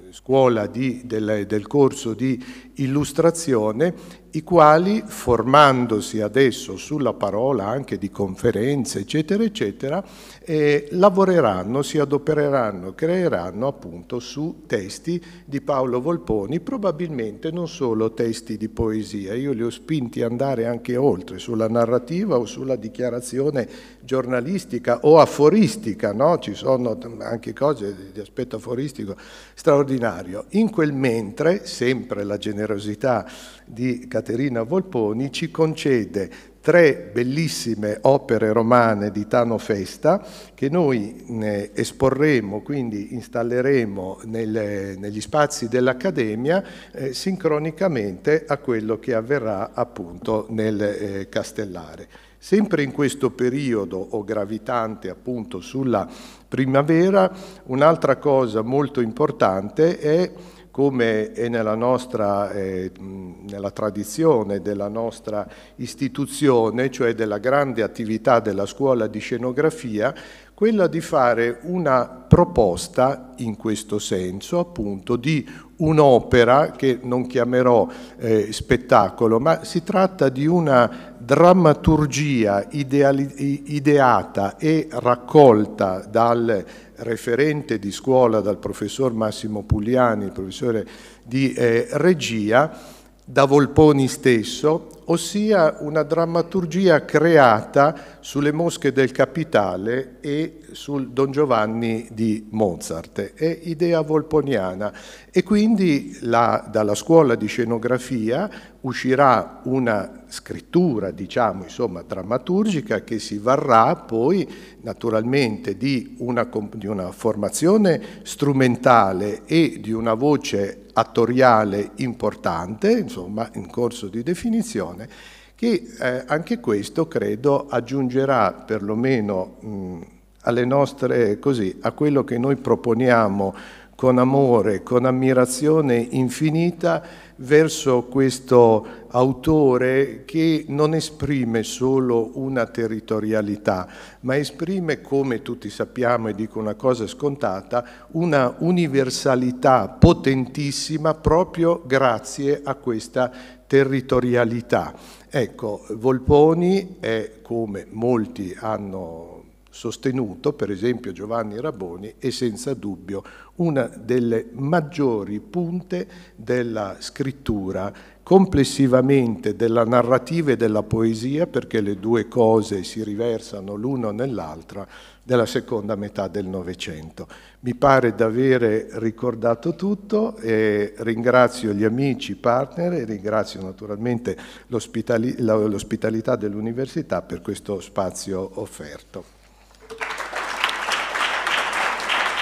scuola di, del, del, corso di illustrazione, i quali formandosi adesso sulla parola anche di conferenze, eccetera, eccetera, eh, lavoreranno, si adopereranno, creeranno appunto su testi di Paolo Volponi, probabilmente non solo testi di poesia, io li ho spinti ad andare anche oltre sulla narrativa o sulla dichiarazione giornalistica o aforistica, no? ci sono anche cose di aspetto aforistico straordinario. In quel mentre, sempre la generosità di Caterina Volponi ci concede tre bellissime opere romane di Tano Festa che noi eh, esporremo, quindi installeremo nel, negli spazi dell'Accademia eh, sincronicamente a quello che avverrà appunto nel eh, Castellare. Sempre in questo periodo o gravitante appunto sulla primavera, un'altra cosa molto importante è come è nella, nostra, eh, nella tradizione della nostra istituzione, cioè della grande attività della scuola di scenografia, quella di fare una proposta in questo senso, appunto, di un'opera che non chiamerò eh, spettacolo, ma si tratta di una drammaturgia ideali, ideata e raccolta dal referente di scuola, dal professor Massimo Pugliani, professore di eh, regia, da Volponi stesso, ossia una drammaturgia creata sulle mosche del Capitale e sul Don Giovanni di Mozart. È idea volponiana e quindi la, dalla scuola di scenografia uscirà una scrittura, diciamo, insomma, drammaturgica che si varrà poi naturalmente di una, di una formazione strumentale e di una voce attoriale importante, insomma in corso di definizione, che eh, anche questo credo aggiungerà perlomeno mh, alle nostre, così, a quello che noi proponiamo con amore, con ammirazione infinita, verso questo autore che non esprime solo una territorialità, ma esprime, come tutti sappiamo e dico una cosa scontata, una universalità potentissima proprio grazie a questa territorialità. Ecco, Volponi è, come molti hanno sostenuto, per esempio Giovanni Raboni, è senza dubbio una delle maggiori punte della scrittura complessivamente della narrativa e della poesia, perché le due cose si riversano l'uno nell'altra, della seconda metà del Novecento. Mi pare di avere ricordato tutto e ringrazio gli amici, i partner e ringrazio naturalmente l'ospitalità dell'Università per questo spazio offerto.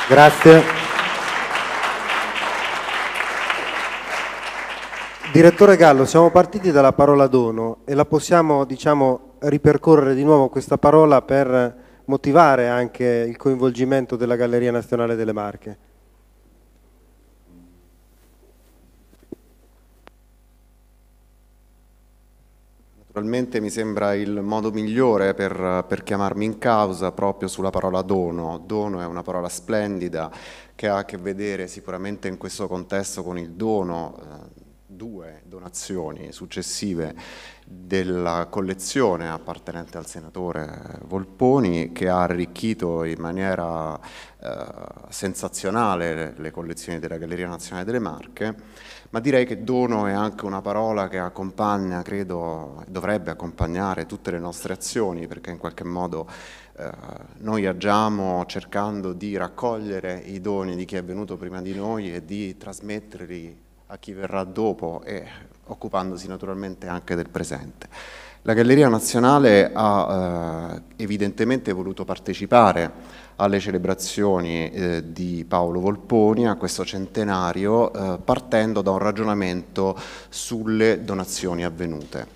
Grazie. Direttore Gallo, siamo partiti dalla parola dono e la possiamo diciamo, ripercorrere di nuovo questa parola per motivare anche il coinvolgimento della Galleria Nazionale delle Marche. Naturalmente mi sembra il modo migliore per, per, chiamarmi in causa proprio sulla parola dono. Dono è una parola splendida che ha a che vedere sicuramente in questo contesto con il dono, eh, due donazioni successive della collezione appartenente al senatore Volponi che ha arricchito in maniera eh, sensazionale le collezioni della Galleria Nazionale delle Marche, ma direi che dono è anche una parola che accompagna, credo, dovrebbe accompagnare tutte le nostre azioni perché in qualche modo eh, noi agiamo cercando di raccogliere i doni di chi è venuto prima di noi e di trasmetterli a chi verrà dopo e occupandosi naturalmente anche del presente. La Galleria Nazionale ha eh, evidentemente voluto partecipare alle celebrazioni eh, di Paolo Volponi, a questo centenario, eh, partendo da un ragionamento sulle donazioni avvenute.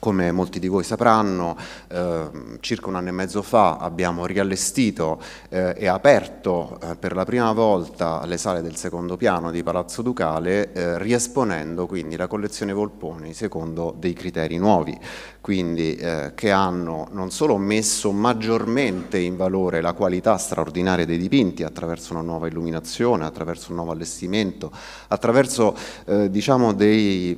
Come molti di voi sapranno, eh, circa un anno e mezzo fa abbiamo riallestito eh, e aperto eh, per la prima volta le sale del secondo piano di Palazzo Ducale, eh, riesponendo quindi la collezione Volponi secondo dei criteri nuovi quindi eh, che hanno non solo messo maggiormente in valore la qualità straordinaria dei dipinti attraverso una nuova illuminazione, attraverso un nuovo allestimento, attraverso eh, diciamo dei,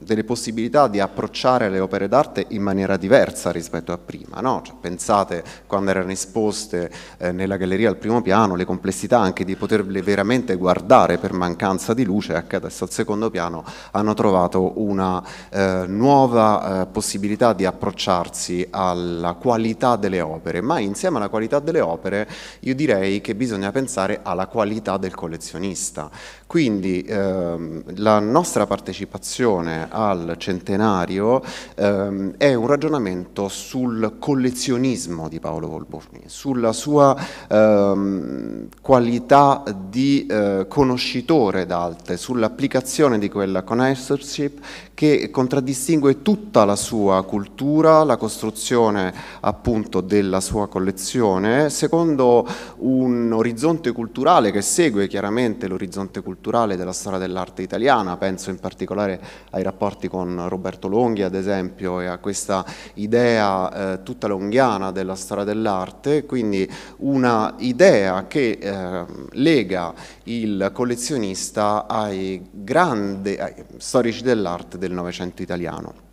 delle possibilità di approcciare le opere d'arte in maniera diversa rispetto a prima. No? Cioè, pensate quando erano esposte eh, nella galleria al primo piano le complessità anche di poterle veramente guardare per mancanza di luce, anche adesso al secondo piano hanno trovato una eh, nuova eh, possibilità possibilità di approcciarsi alla qualità delle opere, ma insieme alla qualità delle opere io direi che bisogna pensare alla qualità del collezionista. Quindi ehm, la nostra partecipazione al centenario ehm, è un ragionamento sul collezionismo di Paolo Volborni, sulla sua ehm, qualità di eh, conoscitore d'arte, sull'applicazione di quella connoisseurship che contraddistingue tutta la sua cultura, la costruzione appunto della sua collezione, secondo un orizzonte culturale che segue chiaramente l'orizzonte culturale culturale della storia dell'arte italiana, penso in particolare ai rapporti con Roberto Longhi ad esempio e a questa idea eh, tutta longhiana della storia dell'arte, quindi una idea che eh, lega il collezionista ai grandi ai storici dell'arte del Novecento italiano.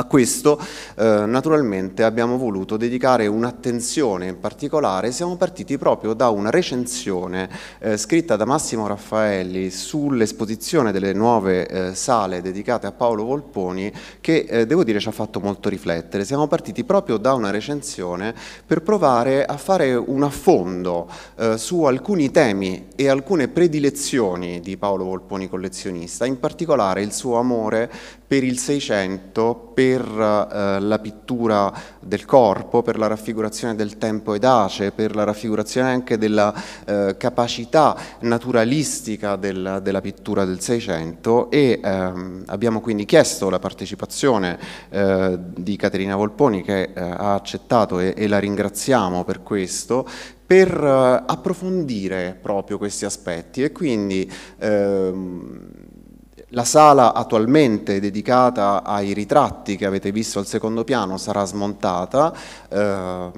A questo eh, naturalmente abbiamo voluto dedicare un'attenzione in particolare, siamo partiti proprio da una recensione eh, scritta da Massimo Raffaelli sull'esposizione delle nuove eh, sale dedicate a Paolo Volponi che eh, devo dire ci ha fatto molto riflettere, siamo partiti proprio da una recensione per provare a fare un affondo eh, su alcuni temi e alcune predilezioni di Paolo Volponi collezionista, in particolare il suo amore per il Seicento, per per eh, la pittura del corpo, per la raffigurazione del tempo edace, per la raffigurazione anche della eh, capacità naturalistica del, della pittura del Seicento e ehm, abbiamo quindi chiesto la partecipazione eh, di Caterina Volponi che eh, ha accettato e, e la ringraziamo per questo, per eh, approfondire proprio questi aspetti e quindi ehm, la sala attualmente dedicata ai ritratti che avete visto al secondo piano sarà smontata eh,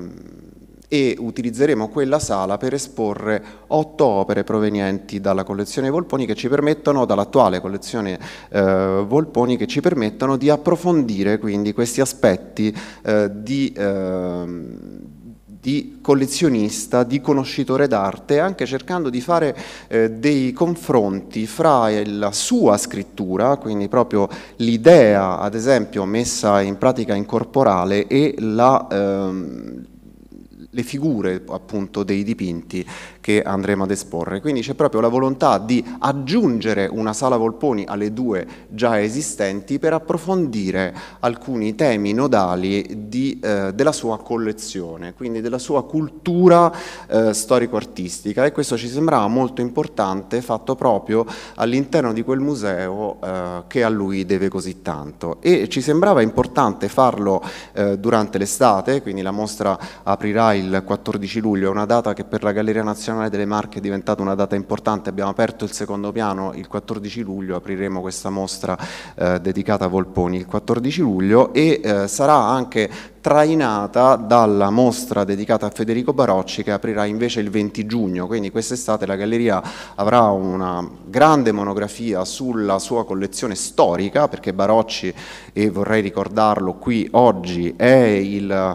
e utilizzeremo quella sala per esporre otto opere provenienti dalla collezione Volponi che ci permettono, dall'attuale collezione eh, Volponi, che ci permettono di approfondire quindi questi aspetti eh, di ehm, di collezionista, di conoscitore d'arte, anche cercando di fare eh, dei confronti fra la sua scrittura, quindi proprio l'idea, ad esempio, messa in pratica in corporale e la, ehm, le figure appunto dei dipinti che andremo ad esporre. Quindi c'è proprio la volontà di aggiungere una sala Volponi alle due già esistenti per approfondire alcuni temi nodali di, eh, della sua collezione, quindi della sua cultura eh, storico-artistica e questo ci sembrava molto importante fatto proprio all'interno di quel museo eh, che a lui deve così tanto e ci sembrava importante farlo eh, durante l'estate, quindi la mostra aprirà il 14 luglio, è una data che per la Galleria Nazionale Nazionale delle Marche è diventata una data importante, abbiamo aperto il secondo piano il 14 luglio, apriremo questa mostra eh, dedicata a Volponi il 14 luglio e eh, sarà anche trainata dalla mostra dedicata a Federico Barocci che aprirà invece il 20 giugno, quindi quest'estate la galleria avrà una grande monografia sulla sua collezione storica perché Barocci, e vorrei ricordarlo qui oggi, è il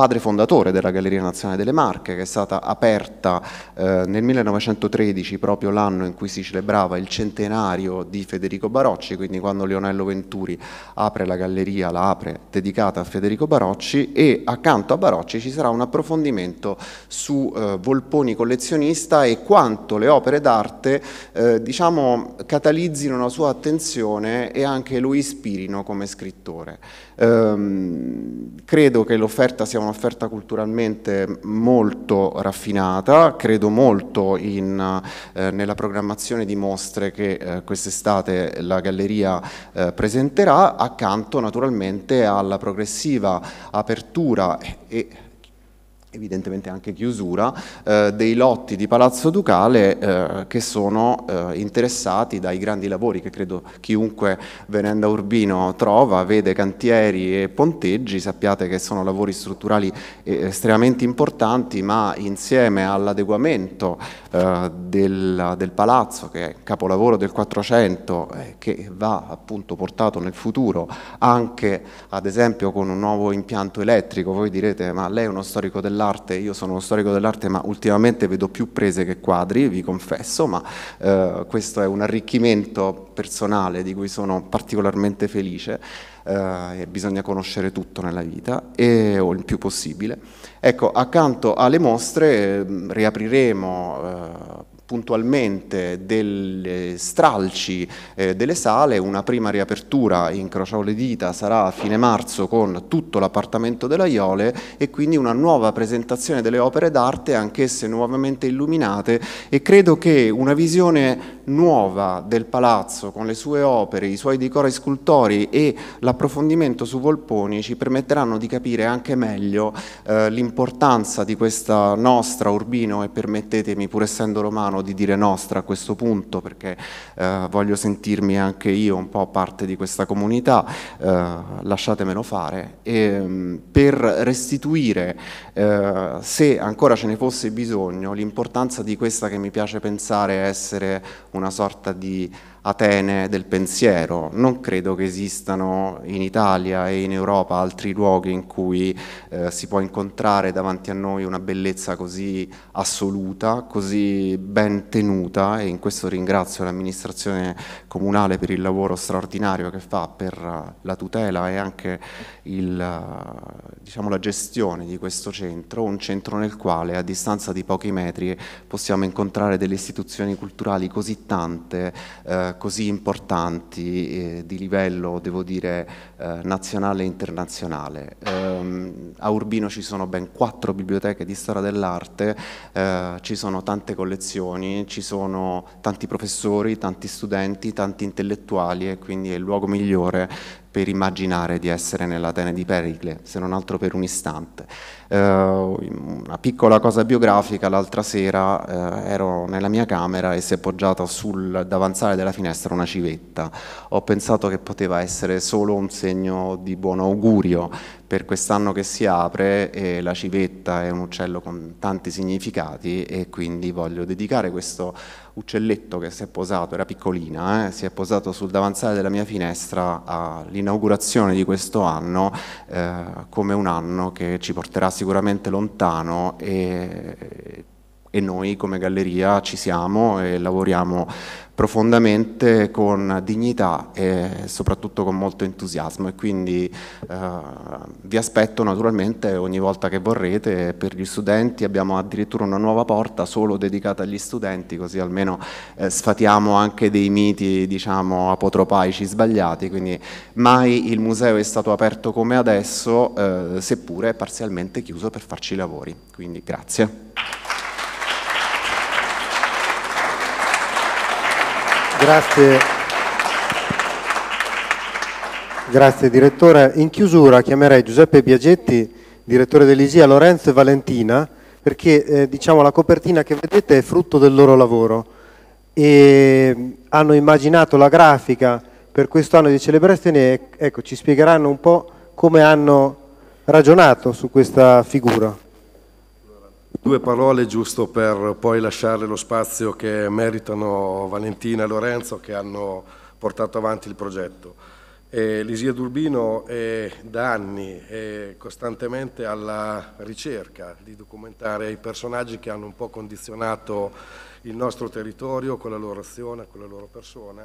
padre fondatore della Galleria Nazionale delle Marche, che è stata aperta eh, nel 1913, proprio l'anno in cui si celebrava il centenario di Federico Barocci, quindi quando Leonello Venturi apre la galleria, la apre dedicata a Federico Barocci e accanto a Barocci ci sarà un approfondimento su eh, Volponi collezionista e quanto le opere d'arte eh, diciamo, catalizzino la sua attenzione e anche lo ispirino come scrittore. Ehm, credo che l'offerta sia un'offerta culturalmente molto raffinata, credo molto in, eh, nella programmazione di mostre che eh, quest'estate la galleria eh, presenterà, accanto naturalmente alla progressiva apertura e evidentemente anche chiusura, eh, dei lotti di Palazzo Ducale eh, che sono eh, interessati dai grandi lavori che credo chiunque venendo a Urbino trova, vede cantieri e ponteggi, sappiate che sono lavori strutturali eh, estremamente importanti ma insieme all'adeguamento eh, del, del, palazzo che è capolavoro del 400 eh, che va appunto portato nel futuro anche ad esempio con un nuovo impianto elettrico, voi direte ma lei è uno storico dell'arte dell'arte, io sono uno storico dell'arte, ma ultimamente vedo più prese che quadri, vi confesso, ma eh, questo è un arricchimento personale di cui sono particolarmente felice. Eh, bisogna conoscere tutto nella vita e, o il più possibile. Ecco, accanto alle mostre mm, eh, riapriremo puntualmente delle stralci eh, delle sale, una prima riapertura, incrociò le dita, sarà a fine marzo con tutto l'appartamento della Iole e quindi una nuova presentazione delle opere d'arte, anch'esse nuovamente illuminate e credo che una visione nuova del palazzo con le sue opere, i suoi decori scultori e l'approfondimento su Volponi ci permetteranno di capire anche meglio eh, l'importanza di questa nostra Urbino e permettetemi pur essendo romano di dire nostra a questo punto, perché eh, voglio sentirmi anche io un po' parte di questa comunità, eh, lasciatemelo fare. E, ehm, per restituire, eh, se ancora ce ne fosse bisogno, l'importanza di questa che mi piace pensare essere una sorta di Atene del pensiero. Non credo che esistano in Italia e in Europa altri luoghi in cui eh, si può incontrare davanti a noi una bellezza così assoluta, così ben tenuta e in questo ringrazio l'amministrazione comunale per il lavoro straordinario che fa per eh, la tutela e anche il, eh, diciamo, la gestione di questo centro, un centro nel quale a distanza di pochi metri possiamo incontrare delle istituzioni culturali così tante, eh, così importanti, eh, di livello devo dire eh, nazionale e internazionale. Ehm, a Urbino ci sono ben quattro biblioteche di storia dell'arte, eh, ci sono tante collezioni, ci sono tanti professori, tanti studenti, tanti intellettuali e quindi è il luogo migliore per immaginare di essere nell'Atene di Pericle, se non altro per un istante. Eh, una piccola cosa biografica, l'altra sera eh, ero nella mia camera e si è poggiata sul davanzale della finestra una civetta. Ho pensato che poteva essere solo un segno di buon augurio per quest'anno che si apre e la civetta è un uccello con tanti significati e quindi voglio dedicare questo uccelletto che si è posato, era piccolina, eh, si è posato sul davanzale della mia finestra all'inaugurazione di questo anno eh, come un anno che ci porterà sicuramente lontano e e noi come galleria ci siamo e lavoriamo profondamente con dignità e soprattutto con molto entusiasmo e quindi eh, vi aspetto naturalmente ogni volta che vorrete per gli studenti abbiamo addirittura una nuova porta solo dedicata agli studenti così almeno eh, sfatiamo anche dei miti diciamo apotropaici sbagliati quindi mai il museo è stato aperto come adesso eh, seppure parzialmente chiuso per farci i lavori quindi grazie Grazie. Grazie direttore. In chiusura chiamerei Giuseppe Biagetti, direttore dell'ISIA, Lorenzo e Valentina, perché eh, diciamo, la copertina che vedete è frutto del loro lavoro e mm, hanno immaginato la grafica per questo anno di celebrazione e ecco, ci spiegheranno un po' come hanno ragionato su questa figura. Due parole giusto per poi lasciare lo spazio che meritano Valentina e Lorenzo che hanno portato avanti il progetto. Lisia Durbino è da anni è costantemente alla ricerca di documentare i personaggi che hanno un po' condizionato il nostro territorio con la loro azione, con la loro persona,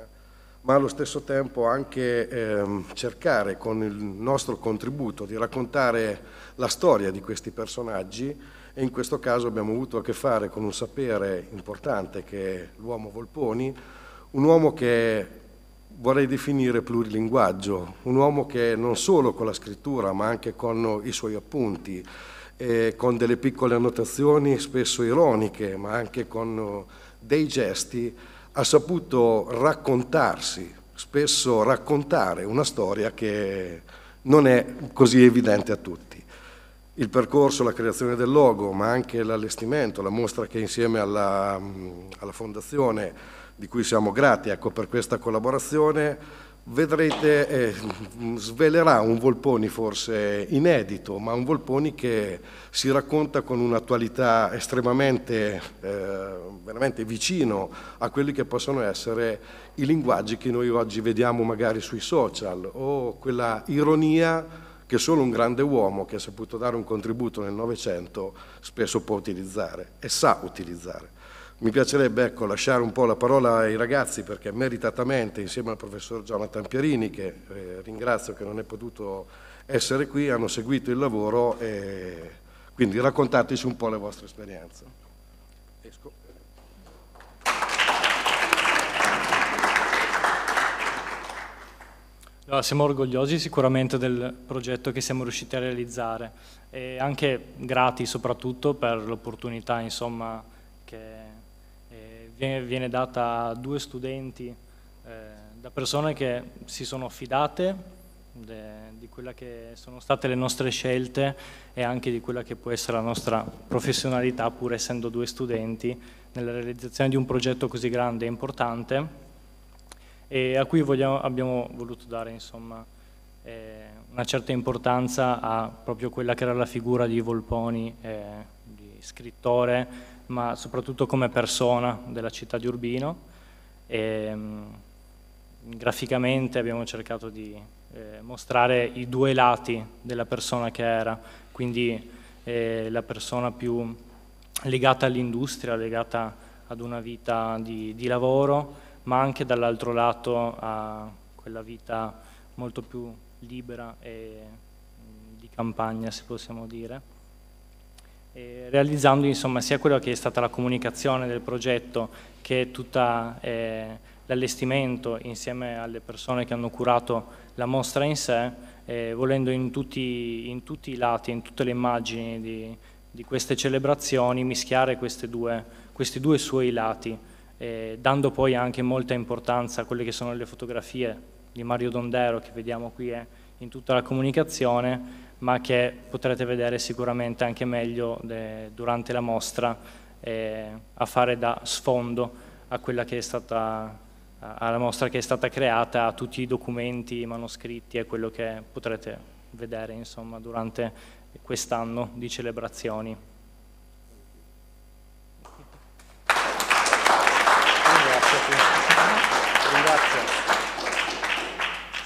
ma allo stesso tempo anche ehm, cercare con il nostro contributo di raccontare la storia di questi personaggi e in questo caso abbiamo avuto a che fare con un sapere importante che è l'uomo Volponi, un uomo che vorrei definire plurilinguaggio, un uomo che non solo con la scrittura ma anche con i suoi appunti, con delle piccole annotazioni spesso ironiche ma anche con eh, dei gesti, ha saputo raccontarsi, spesso raccontare una storia che non è così evidente a tutti il percorso, la creazione del logo, ma anche l'allestimento, la mostra che insieme alla, mm, alla fondazione, di cui siamo grati ecco, per questa collaborazione, vedrete, eh, mm, svelerà un Volponi forse inedito, ma un Volponi che si racconta con un'attualità estremamente, eh, veramente vicino a quelli che possono essere i linguaggi che noi oggi vediamo magari sui social o quella ironia che solo un grande uomo che ha saputo dare un contributo nel Novecento spesso può utilizzare e sa utilizzare. Mi piacerebbe ecco, lasciare un po' la parola ai ragazzi perché meritatamente insieme al professor Jonathan Pierini, che eh, ringrazio che non è potuto essere qui, hanno seguito il lavoro e quindi raccontateci un po' le vostre esperienze. Esco. No, siamo orgogliosi sicuramente del progetto che siamo riusciti a realizzare e anche grati soprattutto per l'opportunità che eh, viene, viene, data a due studenti eh, da persone che si sono fidate de, di quelle che sono state le nostre scelte e anche di quella che può essere la nostra professionalità pur essendo due studenti nella realizzazione di un progetto così grande e importante e a cui vogliamo, abbiamo voluto dare insomma, eh, una certa importanza a proprio quella che era la figura di Volponi, eh, di scrittore, ma soprattutto come persona della città di Urbino. E, ehm, graficamente abbiamo cercato di eh, mostrare i due lati della persona che era, quindi eh, la persona più legata all'industria, legata ad una vita di, di lavoro, ma anche dall'altro lato a quella vita molto più libera e di campagna, se possiamo dire. E realizzando insomma, sia quella che è stata la comunicazione del progetto che tutta eh, l'allestimento insieme alle persone che hanno curato la mostra in sé, eh, volendo in tutti, in tutti, i lati, in tutte le immagini di, di queste celebrazioni, mischiare due, questi due suoi lati, eh, dando poi anche molta importanza a quelle che sono le fotografie di Mario Dondero che vediamo qui eh, in tutta la comunicazione, ma che potrete vedere sicuramente anche meglio de, durante la mostra eh, a fare da sfondo a quella che è stata alla mostra che è stata creata, a tutti i documenti, i manoscritti e quello che potrete vedere insomma, durante quest'anno di celebrazioni.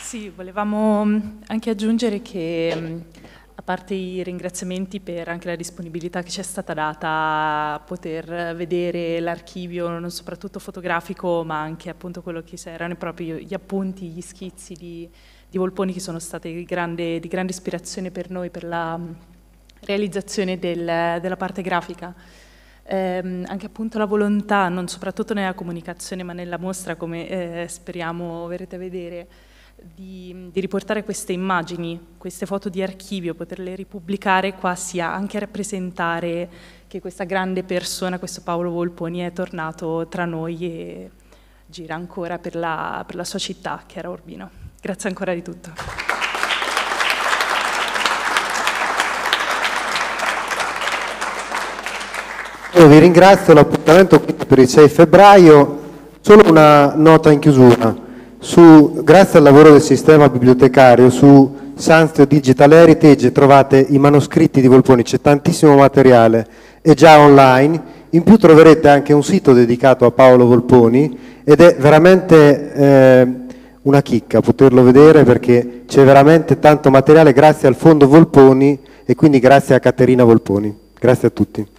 Sì, volevamo mm, anche aggiungere che mm, a parte i ringraziamenti per anche la disponibilità che ci è stata data a poter vedere l'archivio, non soprattutto fotografico, ma anche appunto quello che erano proprio gli appunti, gli schizzi di, di Volponi che sono stati di grande, di grande, ispirazione per noi per la mm, realizzazione del, della parte grafica. Eh, anche appunto la volontà, non soprattutto nella comunicazione ma nella mostra, come eh, speriamo verrete a vedere, di, di, riportare queste immagini, queste foto di archivio, poterle ripubblicare qua sia anche a rappresentare che questa grande persona, questo Paolo Volponi, è tornato tra noi e gira ancora per la, per la sua città, che era Urbino. Grazie ancora di tutto. Io vi ringrazio, l'appuntamento per il 6 febbraio. Solo una nota in chiusura. Su, grazie al lavoro del sistema bibliotecario su Sanzio Digital Heritage trovate i manoscritti di Volponi, c'è tantissimo materiale, è già online, in più troverete anche un sito dedicato a Paolo Volponi ed è veramente eh, una chicca poterlo vedere perché c'è veramente tanto materiale grazie al fondo Volponi e quindi grazie a Caterina Volponi. Grazie a tutti.